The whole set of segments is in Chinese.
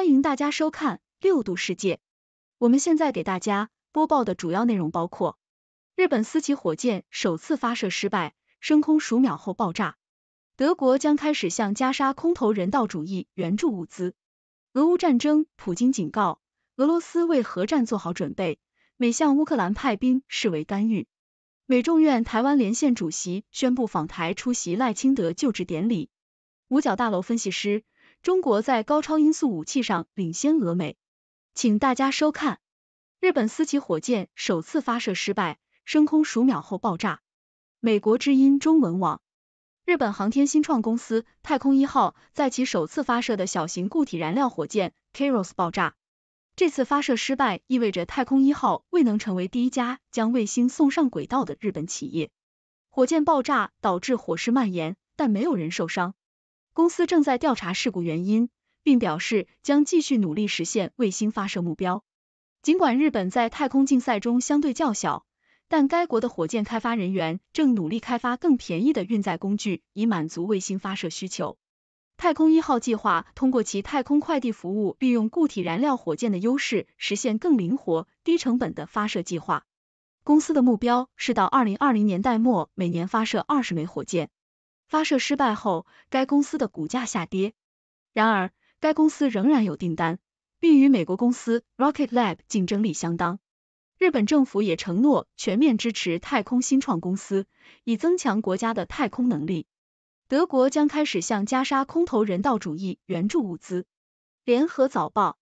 欢迎大家收看《六度世界》。我们现在给大家播报的主要内容包括：日本私企火箭首次发射失败，升空数秒后爆炸；德国将开始向加沙空投人道主义援助物资；俄乌战争，普京警告俄罗斯为核战做好准备；美向乌克兰派兵视为干预；美众院台湾连线主席宣布访台出席赖清德就职典礼；五角大楼分析师。中国在高超音速武器上领先俄美，请大家收看。日本四起火箭首次发射失败，升空数秒后爆炸。美国之音中文网，日本航天新创公司太空一号在其首次发射的小型固体燃料火箭 Keros 爆炸。这次发射失败意味着太空一号未能成为第一家将卫星送上轨道的日本企业。火箭爆炸导致火势蔓延，但没有人受伤。公司正在调查事故原因，并表示将继续努力实现卫星发射目标。尽管日本在太空竞赛中相对较小，但该国的火箭开发人员正努力开发更便宜的运载工具，以满足卫星发射需求。太空一号计划通过其太空快递服务，利用固体燃料火箭的优势，实现更灵活、低成本的发射计划。公司的目标是到二零二零年代末每年发射二十枚火箭。发射失败后，该公司的股价下跌。然而，该公司仍然有订单，并与美国公司 Rocket Lab 竞争力相当。日本政府也承诺全面支持太空新创公司，以增强国家的太空能力。德国将开始向加沙空投人道主义援助物资。联合早报：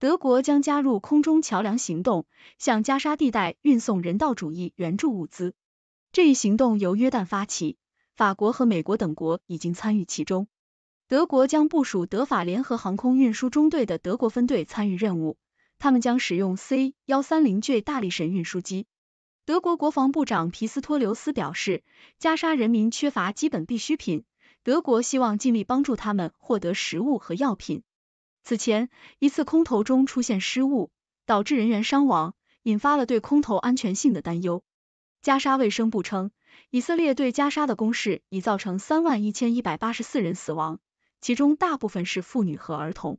德国将加入空中桥梁行动，向加沙地带运送人道主义援助物资。这一行动由约旦发起。法国和美国等国已经参与其中，德国将部署德法联合航空运输中队的德国分队参与任务，他们将使用 C-130J“ 大力神”运输机。德国国防部长皮斯托留斯表示，加沙人民缺乏基本必需品，德国希望尽力帮助他们获得食物和药品。此前一次空投中出现失误，导致人员伤亡，引发了对空投安全性的担忧。加沙卫生部称。以色列对加沙的攻势已造成三万一千一百八十四人死亡，其中大部分是妇女和儿童。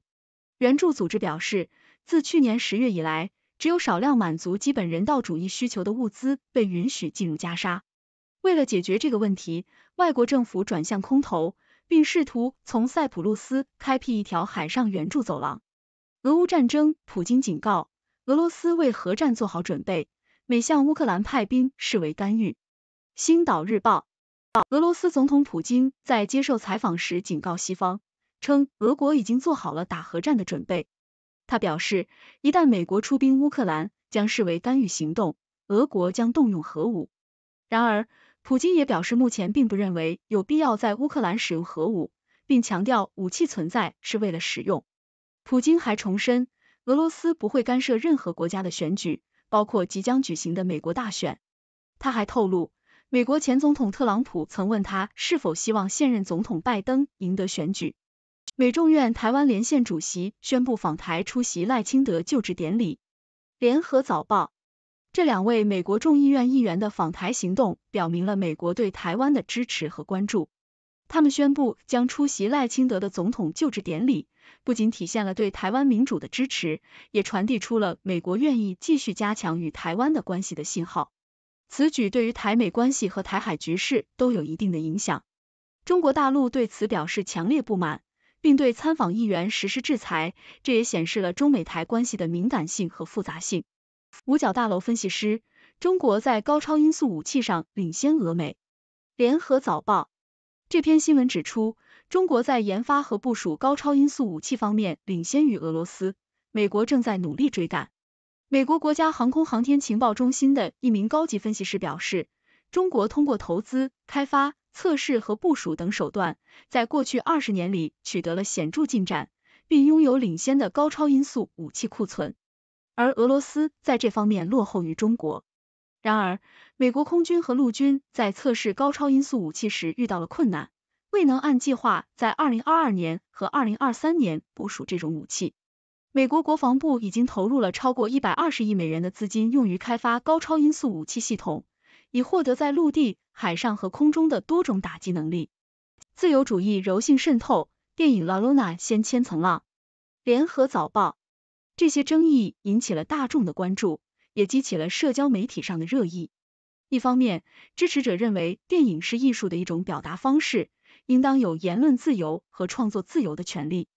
援助组织表示，自去年十月以来，只有少量满足基本人道主义需求的物资被允许进入加沙。为了解决这个问题，外国政府转向空投，并试图从塞浦路斯开辟一条海上援助走廊。俄乌战争，普京警告俄罗斯为核战做好准备，每向乌克兰派兵视为干预。《星岛日报》：俄罗斯总统普京在接受采访时警告西方，称俄国已经做好了打核战的准备。他表示，一旦美国出兵乌克兰，将视为干预行动，俄国将动用核武。然而，普京也表示，目前并不认为有必要在乌克兰使用核武，并强调武器存在是为了使用。普京还重申，俄罗斯不会干涉任何国家的选举，包括即将举行的美国大选。他还透露。美国前总统特朗普曾问他是否希望现任总统拜登赢得选举。美众院台湾连线主席宣布访台出席赖清德就职典礼。联合早报，这两位美国众议院议员的访台行动，表明了美国对台湾的支持和关注。他们宣布将出席赖清德的总统就职典礼，不仅体现了对台湾民主的支持，也传递出了美国愿意继续加强与台湾的关系的信号。此举对于台美关系和台海局势都有一定的影响。中国大陆对此表示强烈不满，并对参访议员实施制裁，这也显示了中美台关系的敏感性和复杂性。五角大楼分析师：中国在高超音速武器上领先俄美。联合早报这篇新闻指出，中国在研发和部署高超音速武器方面领先于俄罗斯，美国正在努力追赶。美国国家航空航天情报中心的一名高级分析师表示，中国通过投资、开发、测试和部署等手段，在过去二十年里取得了显著进展，并拥有领先的高超音速武器库存。而俄罗斯在这方面落后于中国。然而，美国空军和陆军在测试高超音速武器时遇到了困难，未能按计划在二零二二年和二零二三年部署这种武器。美国国防部已经投入了超过一百二十亿美元的资金，用于开发高超音速武器系统，以获得在陆地、海上和空中的多种打击能力。自由主义、柔性渗透、电影《La Luna》先千层浪、联合早报，这些争议引起了大众的关注，也激起了社交媒体上的热议。一方面，支持者认为电影是艺术的一种表达方式，应当有言论自由和创作自由的权利。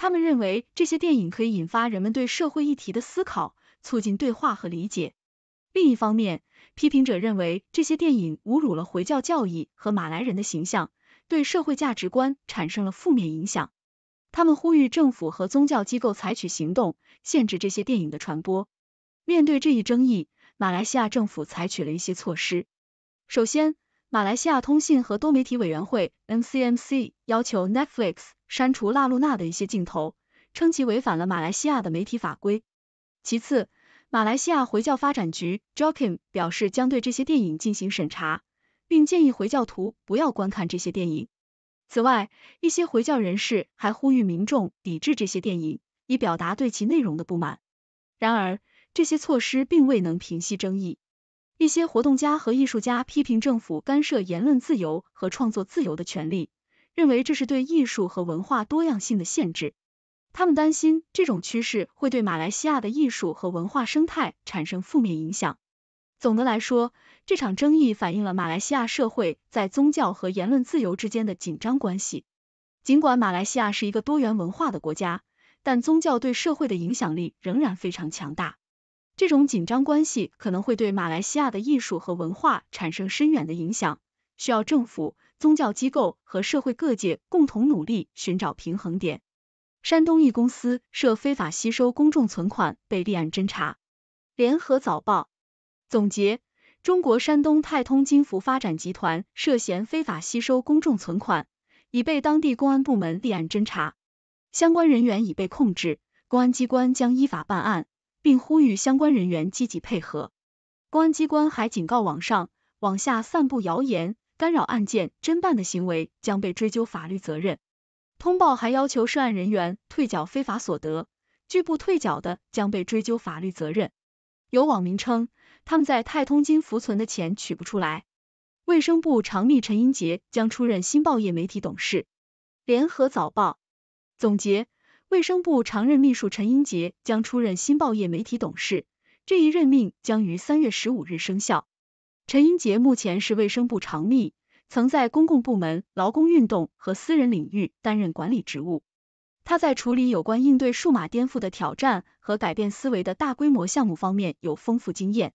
他们认为这些电影可以引发人们对社会议题的思考，促进对话和理解。另一方面，批评者认为这些电影侮辱了回教教义和马来人的形象，对社会价值观产生了负面影响。他们呼吁政府和宗教机构采取行动，限制这些电影的传播。面对这一争议，马来西亚政府采取了一些措施。首先，马来西亚通信和多媒体委员会 （NCMC） 要求 Netflix 删除《拉露娜》的一些镜头，称其违反了马来西亚的媒体法规。其次，马来西亚回教发展局 j o k i m 表示将对这些电影进行审查，并建议回教徒不要观看这些电影。此外，一些回教人士还呼吁民众抵制这些电影，以表达对其内容的不满。然而，这些措施并未能平息争议。一些活动家和艺术家批评政府干涉言论自由和创作自由的权利，认为这是对艺术和文化多样性的限制。他们担心这种趋势会对马来西亚的艺术和文化生态产生负面影响。总的来说，这场争议反映了马来西亚社会在宗教和言论自由之间的紧张关系。尽管马来西亚是一个多元文化的国家，但宗教对社会的影响力仍然非常强大。这种紧张关系可能会对马来西亚的艺术和文化产生深远的影响，需要政府、宗教机构和社会各界共同努力，寻找平衡点。山东一公司涉非法吸收公众存款被立案侦查。联合早报总结：中国山东泰通金福发展集团涉嫌非法吸收公众存款，已被当地公安部门立案侦查，相关人员已被控制，公安机关将依法办案。并呼吁相关人员积极配合。公安机关还警告，网上、网下散布谣言、干扰案件侦办的行为将被追究法律责任。通报还要求涉案人员退缴非法所得，拒不退缴的将被追究法律责任。有网民称，他们在太通金服存的钱取不出来。卫生部长秘陈英杰将出任新报业媒体董事。联合早报总结。卫生部常任秘书陈英杰将出任新报业媒体董事，这一任命将于三月十五日生效。陈英杰目前是卫生部常秘，曾在公共部门、劳工运动和私人领域担任管理职务。他在处理有关应对数码颠覆的挑战和改变思维的大规模项目方面有丰富经验。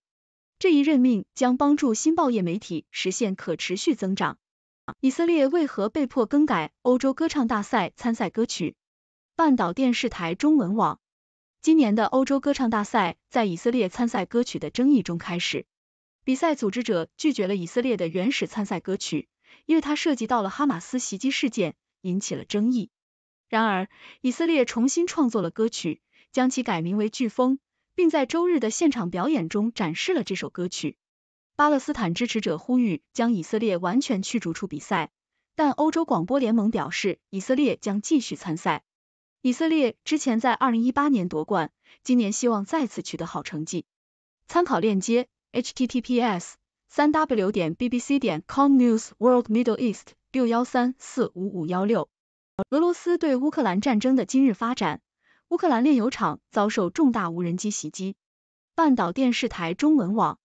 这一任命将帮助新报业媒体实现可持续增长。以色列为何被迫更改欧洲歌唱大赛参赛歌曲？半岛电视台中文网：今年的欧洲歌唱大赛在以色列参赛歌曲的争议中开始。比赛组织者拒绝了以色列的原始参赛歌曲，因为它涉及到了哈马斯袭击事件，引起了争议。然而，以色列重新创作了歌曲，将其改名为《飓风》，并在周日的现场表演中展示了这首歌曲。巴勒斯坦支持者呼吁将以色列完全驱逐出比赛，但欧洲广播联盟表示，以色列将继续参赛。以色列之前在二零一八年夺冠，今年希望再次取得好成绩。参考链接 h t t p s 三 w 点 b b c c o m n e w s w o r l d m i d d l e e a s t 6 1 3 4 5 5 1 6俄罗斯对乌克兰战争的今日发展：乌克兰炼油厂遭受重大无人机袭击。半岛电视台中文网。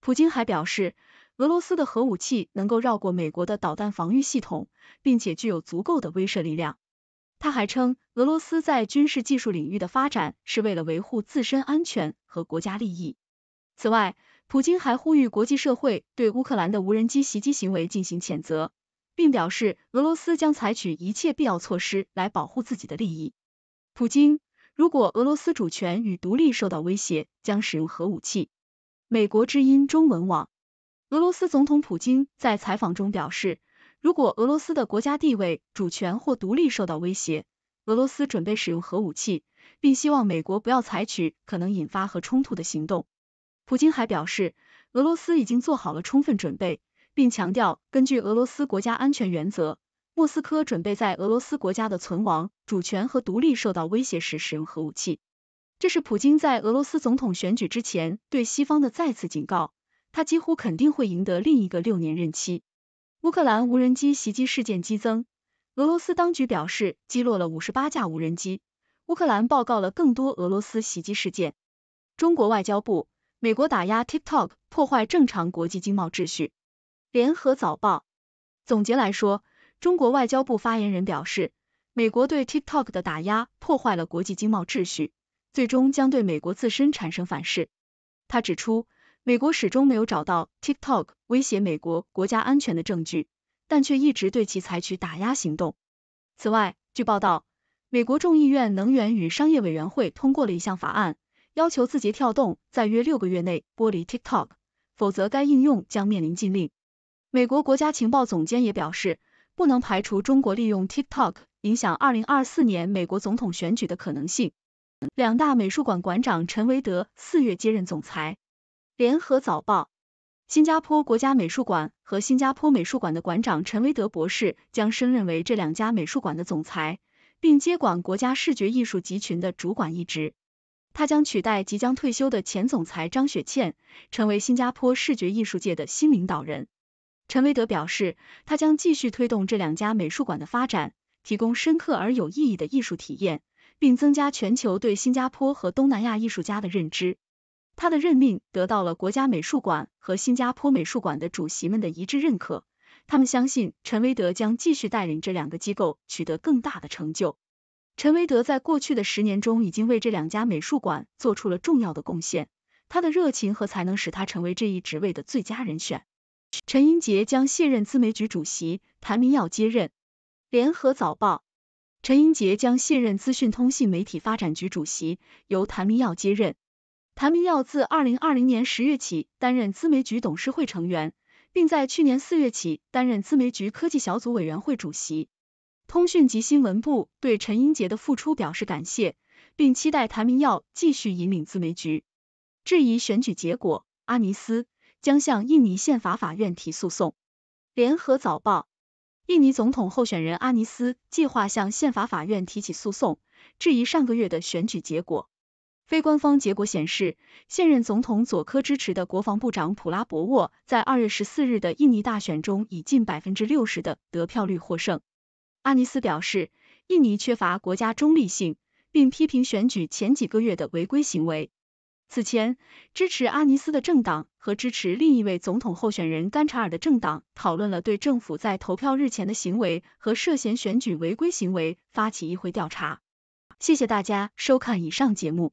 普京还表示，俄罗斯的核武器能够绕过美国的导弹防御系统，并且具有足够的威慑力量。他还称，俄罗斯在军事技术领域的发展是为了维护自身安全和国家利益。此外，普京还呼吁国际社会对乌克兰的无人机袭击行为进行谴责，并表示俄罗斯将采取一切必要措施来保护自己的利益。普京如果俄罗斯主权与独立受到威胁，将使用核武器。美国之音中文网，俄罗斯总统普京在采访中表示。如果俄罗斯的国家地位、主权或独立受到威胁，俄罗斯准备使用核武器，并希望美国不要采取可能引发核冲突的行动。普京还表示，俄罗斯已经做好了充分准备，并强调，根据俄罗斯国家安全原则，莫斯科准备在俄罗斯国家的存亡、主权和独立受到威胁时使用核武器。这是普京在俄罗斯总统选举之前对西方的再次警告，他几乎肯定会赢得另一个六年任期。乌克兰无人机袭击事件激增，俄罗斯当局表示击落了五十八架无人机。乌克兰报告了更多俄罗斯袭击事件。中国外交部：美国打压 TikTok，破坏正常国际经贸秩序。联合早报总结来说，中国外交部发言人表示，美国对 TikTok 的打压破坏了国际经贸秩序，最终将对美国自身产生反噬。他指出。美国始终没有找到 TikTok 威胁美国国家安全的证据，但却一直对其采取打压行动。此外，据报道，美国众议院能源与商业委员会通过了一项法案，要求字节跳动在约六个月内剥离 TikTok，否则该应用将面临禁令。美国国家情报总监也表示，不能排除中国利用 TikTok 影响二零二四年美国总统选举的可能性。两大美术馆馆长陈维德四月接任总裁。联合早报：新加坡国家美术馆和新加坡美术馆的馆长陈维德博士将升任为这两家美术馆的总裁，并接管国家视觉艺术集群的主管一职。他将取代即将退休的前总裁张雪倩，成为新加坡视觉艺术界的新领导人。陈维德表示，他将继续推动这两家美术馆的发展，提供深刻而有意义的艺术体验，并增加全球对新加坡和东南亚艺术家的认知。他的任命得到了国家美术馆和新加坡美术馆的主席们的一致认可，他们相信陈维德将继续带领这两个机构取得更大的成就。陈维德在过去的十年中已经为这两家美术馆做出了重要的贡献，他的热情和才能使他成为这一职位的最佳人选。陈英杰将卸任资媒局主席，谭明耀接任。联合早报，陈英杰将卸任资讯通信媒体发展局主席，由谭明耀接任。谭明耀自二零二零年十月起担任资媒局董事会成员，并在去年四月起担任资媒局科技小组委员会主席。通讯及新闻部对陈英杰的付出表示感谢，并期待谭明耀继续引领资媒局。质疑选举结果，阿尼斯将向印尼宪法法院提诉讼。联合早报：印尼总统候选人阿尼斯计划向宪法法院提起诉讼，质疑上个月的选举结果。非官方结果显示，现任总统佐科支持的国防部长普拉博沃在二月十四日的印尼大选中以近百分之六十的得票率获胜。阿尼斯表示，印尼缺乏国家中立性，并批评选举前几个月的违规行为。此前，支持阿尼斯的政党和支持另一位总统候选人甘查尔的政党讨论了对政府在投票日前的行为和涉嫌选举违规行为发起议会调查。谢谢大家收看以上节目。